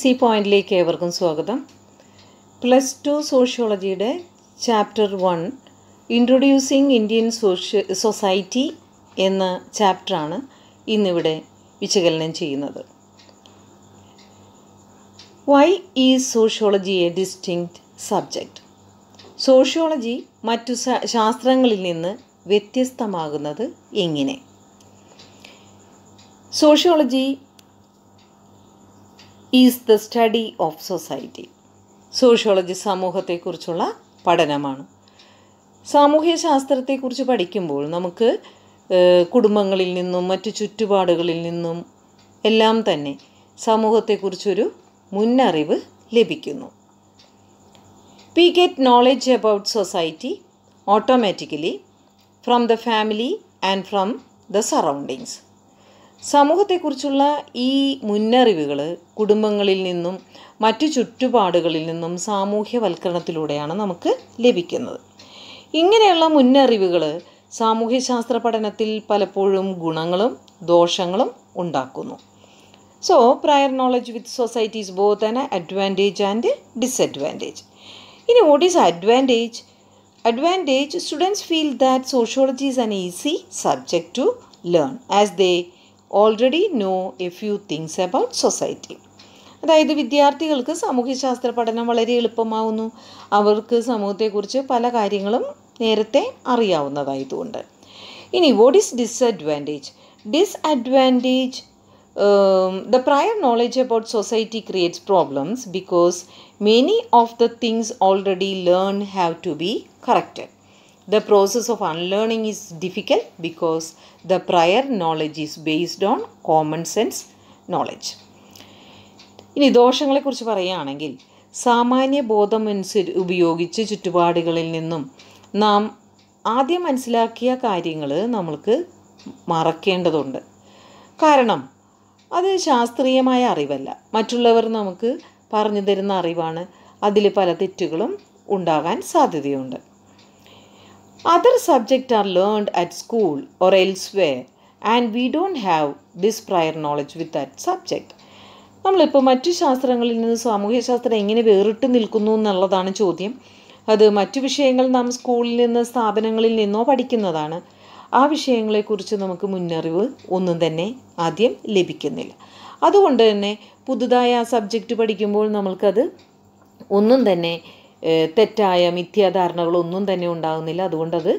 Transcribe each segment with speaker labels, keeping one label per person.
Speaker 1: C പോയിന്റിലേക്ക് ഏവർക്കും സ്വാഗതം പ്ലസ് ടു സോഷ്യോളജിയുടെ ചാപ്റ്റർ വൺ ഇൻട്രൊഡ്യൂസിങ് ഇന്ത്യൻ സോഷ്യ സൊസൈറ്റി എന്ന ചാപ്റ്ററാണ് ഇന്നിവിടെ വിശകലനം ചെയ്യുന്നത് why is sociology a distinct subject sociology മറ്റു ശാസ്ത്രങ്ങളിൽ നിന്ന് വ്യത്യസ്തമാകുന്നത് എങ്ങനെ sociology is the study of society sociology സമൂഹത്തെക്കുറിച്ചുള്ള പഠനമാണ് സാമൂഹ്യ ശാസ്ത്രത്തെക്കുറിച്ച് പഠിക്കുമ്പോൾ നമുക്ക് കുടുംബങ്ങളിൽ നിന്നും മറ്റ് ചുറ്റുപാടുകളിൽ നിന്നും എല്ലാം തന്നെ സമൂഹത്തെക്കുറിച്ചൊരു മുന്നറിവ് ലഭിക്കുന്നു we get knowledge about society automatically from the family and from the surroundings സമൂഹത്തെക്കുറിച്ചുള്ള ഈ മുന്നറിവുകൾ കുടുംബങ്ങളിൽ നിന്നും മറ്റു ചുറ്റുപാടുകളിൽ നിന്നും സാമൂഹ്യവൽക്കരണത്തിലൂടെയാണ് നമുക്ക് ലഭിക്കുന്നത് ഇങ്ങനെയുള്ള മുന്നറിവുകൾ സാമൂഹ്യശാസ്ത്ര പഠനത്തിൽ പലപ്പോഴും ഗുണങ്ങളും ദോഷങ്ങളും ഉണ്ടാക്കുന്നു so prior knowledge with societies both an advantage and disadvantage ഇനി what is advantage advantage students feel that sociology is an easy subject to learn as they already know a few things about society അതായത് വിദ്യാർത്ഥികൾക്ക് സാമൂഹ്യശാസ്ത്ര പഠനം വളരെ എളുപ്പമാവുന്നു അവർക്ക് സമൂഹത്തെക്കുറിച്ച് പല കാര്യങ്ങളും നേരത്തെ അറിയാവുന്നതായതുകൊണ്ട് ഇനി what is disadvantage disadvantage the prior knowledge about society creates problems because many of the things already learn have to be corrected The process of unlearning is difficult because the prior knowledge is based on common sense knowledge. ഇനി ദോഷങ്ങളെക്കുറിച്ച് പറയുകയാണെങ്കിൽ സാമാന്യ ബോധം അനുസരി ഉപയോഗിച്ച് ചുറ്റുപാടുകളിൽ നിന്നും നാം ആദ്യം മനസ്സിലാക്കിയ കാര്യങ്ങൾ നമ്മൾക്ക് മറക്കേണ്ടതുണ്ട് കാരണം അത് ശാസ്ത്രീയമായ അറിവല്ല മറ്റുള്ളവർ നമുക്ക് പറഞ്ഞു തരുന്ന അറിവാണ് അതിൽ പല തെറ്റുകളും ഉണ്ടാകാൻ സാധ്യതയുണ്ട് Other subjects are learned at school or elsewhere and we don't have this prior knowledge with that subject നമ്മളിപ്പോൾ മറ്റു ശാസ്ത്രങ്ങളിൽ നിന്ന് സാമൂഹ്യശാസ്ത്രം എങ്ങനെ വേറിട്ട് നിൽക്കുന്നു എന്നുള്ളതാണ് ചോദ്യം അത് മറ്റു വിഷയങ്ങൾ നാം സ്കൂളിൽ നിന്ന് സ്ഥാപനങ്ങളിൽ നിന്നോ പഠിക്കുന്നതാണ് ആ വിഷയങ്ങളെക്കുറിച്ച് നമുക്ക് മുന്നറിവ് ഒന്നും തന്നെ ആദ്യം ലഭിക്കുന്നില്ല അതുകൊണ്ട് തന്നെ പുതുതായ ആ സബ്ജക്റ്റ് പഠിക്കുമ്പോൾ നമ്മൾക്കത് ഒന്നും തന്നെ തെറ്റായ മിഥ്യാധാരണകളൊന്നും തന്നെ ഉണ്ടാകുന്നില്ല അതുകൊണ്ടത്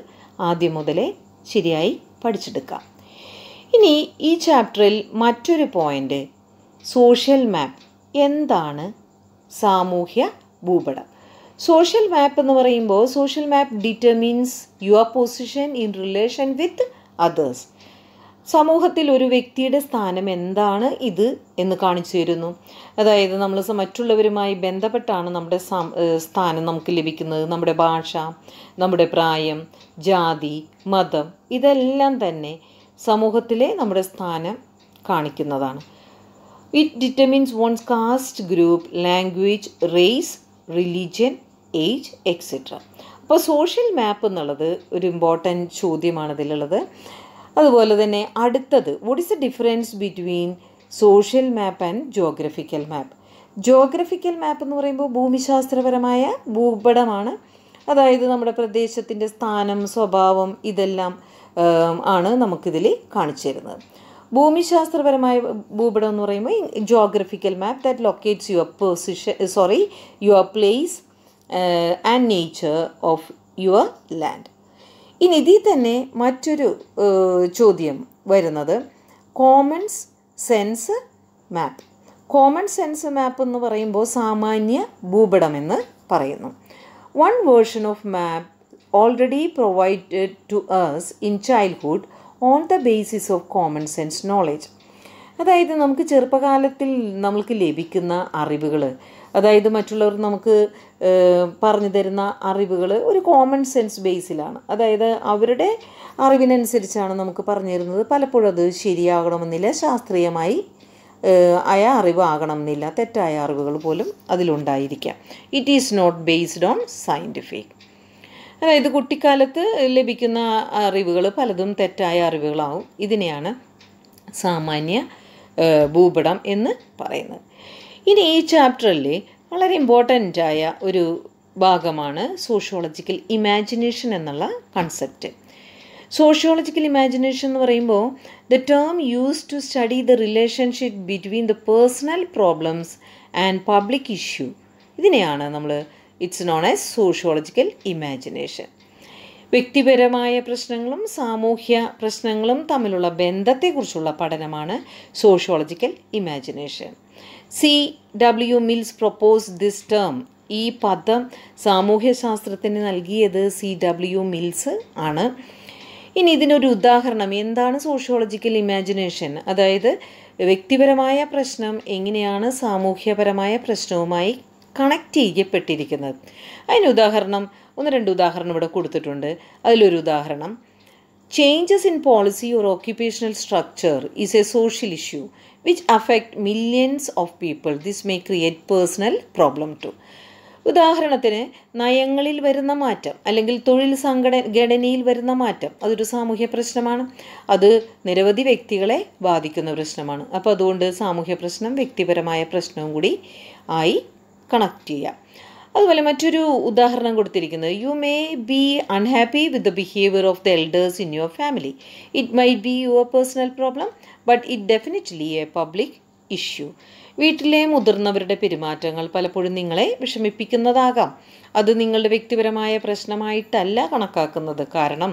Speaker 1: ആദ്യം മുതലേ ശരിയായി പഠിച്ചെടുക്കാം ഇനി ഈ ചാപ്റ്ററിൽ മറ്റൊരു പോയിൻ്റ് സോഷ്യൽ മാപ്പ് എന്താണ് സാമൂഹ്യ ഭൂപടം സോഷ്യൽ മാപ്പ് എന്ന് പറയുമ്പോൾ social map determines your position in relation with others സമൂഹത്തിൽ ഒരു വ്യക്തിയുടെ സ്ഥാനം എന്താണ് ഇത് എന്ന് കാണിച്ചു തരുന്നു അതായത് നമ്മൾ മറ്റുള്ളവരുമായി ബന്ധപ്പെട്ടാണ് നമ്മുടെ സ്ഥാനം നമുക്ക് ലഭിക്കുന്നത് നമ്മുടെ ഭാഷ നമ്മുടെ പ്രായം ജാതി മതം ഇതെല്ലാം തന്നെ സമൂഹത്തിലെ നമ്മുടെ സ്ഥാനം കാണിക്കുന്നതാണ് it determines one's caste group language race religion age etcetera അപ്പോൾ സോഷ്യൽ മാപ്പ് എന്നുള്ളത് ഒരു ഇമ്പോർട്ടൻറ്റ് ചോദ്യമാണ് ഇതിലുള്ളത് അതുപോലെ തന്നെ അടുത്തത് what is the difference between social map and geographical map geographical map എന്ന് പറയുമ്പോൾ ഭൂമിശാസ്ത്രപരമായ ഭൂപടമാണ് അതായത് നമ്മുടെ പ്രദേശത്തിൻ്റെ സ്ഥാനം സ്വഭാവം ഇതെല്ലാം ആണ് നമുക്കിതിൽ കാണിച്ചു തരുന്നത് ഭൂമിശാസ്ത്രപരമായ ഭൂപടം എന്ന് പറയുമ്പോൾ geographical map that locates your position sorry your place and nature of your land ഇനി ഇതിൽ തന്നെ മറ്റൊരു ചോദ്യം വരുന്നത് commons sense map common sense map എന്ന് പറയുമ്പോൾ സാമാന്യ ഭൂപടമെന്ന് പറയുന്നു one version of map already provided to others in childhood on the basis of common sense knowledge അതായത് നമുക്ക് ചെറുപ്പകാലത്തിൽ നമുക്ക് ലഭിക്കുന്ന അറിവുകൾ അതായത് മറ്റുള്ളവർ നമുക്ക് പറഞ്ഞു തരുന്ന അറിവുകൾ ഒരു കോമൺ സെൻസ് ബേസിലാണ് അതായത് അവരുടെ അറിവിനനുസരിച്ചാണ് നമുക്ക് പറഞ്ഞു തരുന്നത് പലപ്പോഴും അത് ശരിയാകണമെന്നില്ല ശാസ്ത്രീയമായി ആയ അറിവാകണമെന്നില്ല തെറ്റായ അറിവുകൾ പോലും അതിലുണ്ടായിരിക്കാം it is not based on scientific അതായത് കുട്ടിക്കാലത്ത് ലഭിക്കുന്ന അറിവുകൾ പലതും തെറ്റായ അറിവുകളാവും ഇതിനെയാണ് സാമാന്യ ഭൂപടം എന്ന് പറയുന്നത് ഇനി ഈ ചാപ്റ്ററിൽ വളരെ ഇമ്പോർട്ടൻ്റ് ആയ ഒരു ഭാഗമാണ് സോഷ്യോളജിക്കൽ ഇമാജിനേഷൻ എന്നുള്ള കൺസെപ്റ്റ് സോഷ്യോളജിക്കൽ ഇമാജിനേഷൻ എന്ന് പറയുമ്പോൾ the term use to study the relationship between the personal problems and public issue ഇതിനെയാണ് നമ്മൾ it's known as sociological imagination വ്യക്തിപരമായ പ്രശ്നങ്ങളും സാമൂഹ്യ പ്രശ്നങ്ങളും തമ്മിലുള്ള ബന്ധത്തെക്കുറിച്ചുള്ള പഠനമാണ് sociological imagination C W Mills propose this term ഈ പദം സാമൂഹ്യശാസ്ത്രത്തിന് നൽകിയത് സി ഡബ്ല്യു മിൽസ് ആണ് ഇനി ഇതിനൊരു ഉദാഹരണം എന്താണ് സോഷ്യോളജിക്കൽ ഇമാജിനേഷൻ അതായത് വ്യക്തിപരമായ പ്രശ്നം എങ്ങനെയാണ് സാമൂഹ്യപരമായ പ്രശ്നവുമായി കണക്ട് ചെയ്യപ്പെട്ടിരിക്കുന്നത് അതിന് ഉദാഹരണം ഒന്ന് രണ്ട് ഉദാഹരണം ഇവിടെ കൊടുത്തിട്ടുണ്ട് അതിലൊരു ഉദാഹരണം changes in policy or occupational structure is a social issue which affect millions of people this may create personal problem too ഉദാഹരണത്തിന് നയങ്ങളിൽ വരുന്ന മാറ്റം അല്ലെങ്കിൽ തൊഴിൽ സംഘടന ഘടനയിൽ വരുന്ന മാറ്റം അതൊരു സാമൂഹ്യ പ്രശ്നമാണ് അത് നിരവധി വ്യക്തികളെ ബാധിക്കുന്ന പ്രശ്നമാണ് അപ്പോൾ അതുകൊണ്ട് സാമൂഹ്യ പ്രശ്നം വ്യക്തിപരമായ പ്രശ്നവും കൂടി ആയി കണക്ട് ചെയ്യാം അതുപോലെ മറ്റൊരു ഉദാഹരണം കൊടുത്തിരിക്കുന്നത് you may be unhappy with the behaviour of the elders in your family it may be your personal problem but it definitely a public issue വീട്ടിലെ മുതിർന്നവരുടെ പെരുമാറ്റങ്ങൾ പലപ്പോഴും നിങ്ങളെ വിഷമിപ്പിക്കുന്നതാകാം അത് നിങ്ങളുടെ വ്യക്തിപരമായ പ്രശ്നമായിട്ടല്ല കണക്കാക്കുന്നത് കാരണം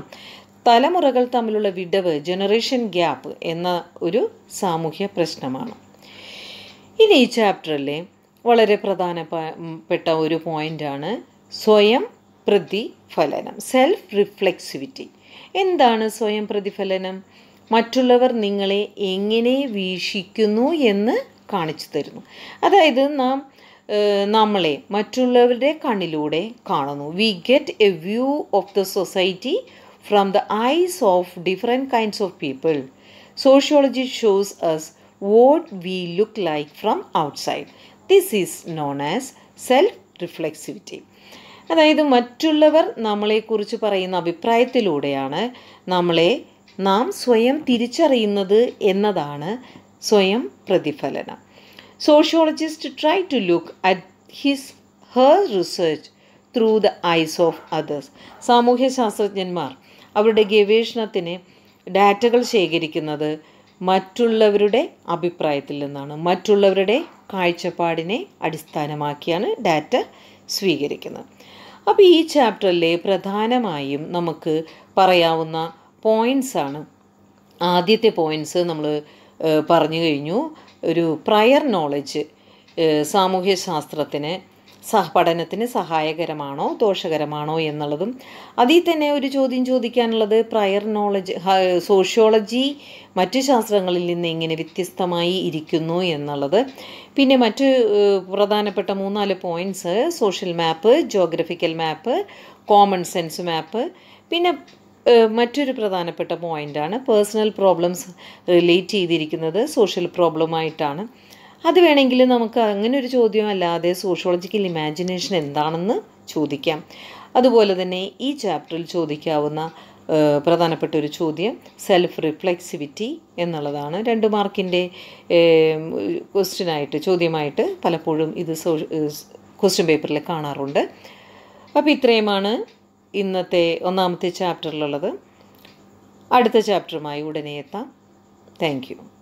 Speaker 1: തലമുറകൾ തമ്മിലുള്ള വിടവ് ജനറേഷൻ ഗ്യാപ്പ് എന്ന ഒരു സാമൂഹ്യ പ്രശ്നമാണ് ഇനി ഈ ചാപ്റ്ററിലെ വളരെ പ്രധാനപ്പെട്ട ഒരു പോയിൻ്റാണ് സ്വയം പ്രതിഫലനം സെൽഫ് റിഫ്ലെക്സിവിറ്റി എന്താണ് സ്വയം പ്രതിഫലനം മറ്റുള്ളവർ നിങ്ങളെ എങ്ങനെ വീക്ഷിക്കുന്നു എന്ന് കാണിച്ചു തരുന്നു അതായത് നാം നമ്മളെ മറ്റുള്ളവരുടെ കണ്ണിലൂടെ കാണുന്നു we get a view of the society from the eyes of different kinds of people sociology shows us what we look like from outside practice is known as self reflexivity അതായത് മറ്റുള്ളവർ നമ്മളെക്കുറിച്ച് പറയുന്ന അഭിപ്രായത്തിലൂടെയാണ് നമ്മളെ നാം സ്വയം തിരിച്ചറിയുന്നത് എന്നതാണ് സ്വയം പ്രതിഫലനം sociologist try to look at his her research through the eyes of others സാമൂഹ്യ ശാസ്ത്രജ്ഞന്മാർ അവരുടെ ഗവേഷണത്തിന് ഡാറ്റകൾ ശേഖരിക്കുന്നത് മറ്റുള്ളവരുടെ അഭിപ്രായത്തിൽ നിന്നാണ് മറ്റുള്ളവരുടെ കാഴ്ചപ്പാടിനെ അടിസ്ഥാനമാക്കിയാണ് ഡാറ്റ സ്വീകരിക്കുന്നത് അപ്പോൾ ഈ ചാപ്റ്ററിലെ പ്രധാനമായും നമുക്ക് പറയാവുന്ന പോയിൻസാണ് ആദ്യത്തെ പോയിൻസ് നമ്മൾ പറഞ്ഞു കഴിഞ്ഞു ഒരു പ്രയർ നോളജ് സാമൂഹ്യശാസ്ത്രത്തിന് സഹപഠനത്തിന് സഹായകരമാണോ ദോഷകരമാണോ എന്നുള്ളതും അതിൽ തന്നെ ഒരു ചോദ്യം ചോദിക്കാനുള്ളത് പ്രയർ നോളജ് സോഷ്യോളജി മറ്റ് ശാസ്ത്രങ്ങളിൽ നിന്ന് എങ്ങനെ വ്യത്യസ്തമായി ഇരിക്കുന്നു എന്നുള്ളത് പിന്നെ മറ്റ് പ്രധാനപ്പെട്ട മൂന്നാല് points social map geographical map common sense map പിന്നെ മറ്റൊരു പ്രധാനപ്പെട്ട പോയിൻ്റാണ് പേഴ്സണൽ പ്രോബ്ലംസ് റിലേറ്റ് ചെയ്തിരിക്കുന്നത് സോഷ്യൽ പ്രോബ്ലമായിട്ടാണ് അത് വേണമെങ്കിൽ നമുക്ക് അങ്ങനെ ഒരു ചോദ്യം അല്ലാതെ സോഷ്യോളജിക്കൽ ഇമാജിനേഷൻ എന്താണെന്ന് ചോദിക്കാം അതുപോലെ തന്നെ ഈ ചാപ്റ്ററിൽ ചോദിക്കാവുന്ന പ്രധാനപ്പെട്ട ഒരു ചോദ്യം സെൽഫ് റിഫ്ലെക്സിവിറ്റി എന്നുള്ളതാണ് രണ്ട് മാർക്കിൻ്റെ ക്വസ്റ്റ്യനായിട്ട് ചോദ്യമായിട്ട് പലപ്പോഴും ഇത് ക്വസ്റ്റ്യൻ പേപ്പറിൽ കാണാറുണ്ട് അപ്പോൾ ഇത്രയുമാണ് ഇന്നത്തെ ഒന്നാമത്തെ ചാപ്റ്ററിലുള്ളത് അടുത്ത ചാപ്റ്ററുമായി ഉടനെ എത്താം താങ്ക്